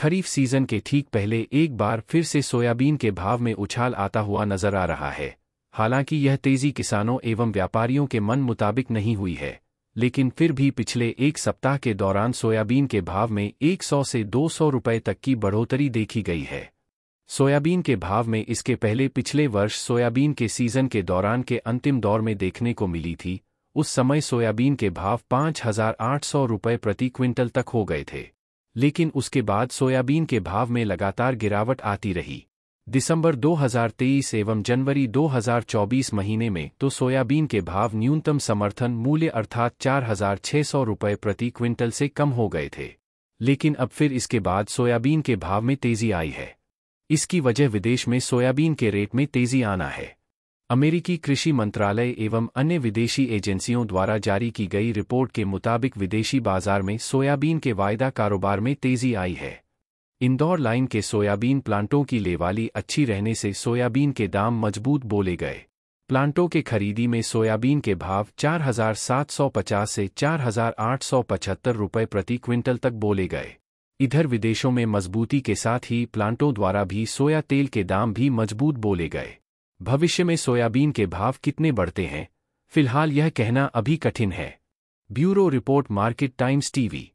खरीफ season के ठीक पहले एक बार फिर से सोयाबीन के भाव में उछाल आता हुआ नजर आ रहा है हालांकि यह तेजी किसानों एवं व्यापारियों के मन मुताबिक नहीं हुई है लेकिन फिर भी पिछले एक सप्ताह के दौरान सोयाबीन के भाव में 100 से 200 रुपए तक की बढ़ोतरी देखी गई है सोयाबीन के भाव में इसके पहले पिछले वर्ष सोयाबीन के सीजन के दौरान के अंतिम दौर में देखने को मिली थी उस समय सोयाबीन के भाव पाँच रुपये प्रति क्विंटल तक हो गए थे लेकिन उसके बाद सोयाबीन के भाव में लगातार गिरावट आती रही दिसंबर 2023 एवं जनवरी 2024 महीने में तो सोयाबीन के भाव न्यूनतम समर्थन मूल्य अर्थात चार हजार छह सौ रुपये प्रति क्विंटल से कम हो गए थे लेकिन अब फिर इसके बाद सोयाबीन के भाव में तेजी आई है इसकी वजह विदेश में सोयाबीन के रेट में तेजी आना है अमेरिकी कृषि मंत्रालय एवं अन्य विदेशी एजेंसियों द्वारा जारी की गई रिपोर्ट के मुताबिक विदेशी बाजार में सोयाबीन के वायदा कारोबार में तेजी आई है इंदौर लाइन के सोयाबीन प्लांटों की लेवाली अच्छी रहने से सोयाबीन के दाम मजबूत बोले गए प्लांटों के खरीदी में सोयाबीन के भाव 4,750 से 4,875 रुपए प्रति क्विंटल तक बोले गए इधर विदेशों में मजबूती के साथ ही प्लांटों द्वारा भी सोया तेल के दाम भी मजबूत बोले गए भविष्य में सोयाबीन के भाव कितने बढ़ते हैं फिलहाल यह कहना अभी कठिन है bureau report Market Times TV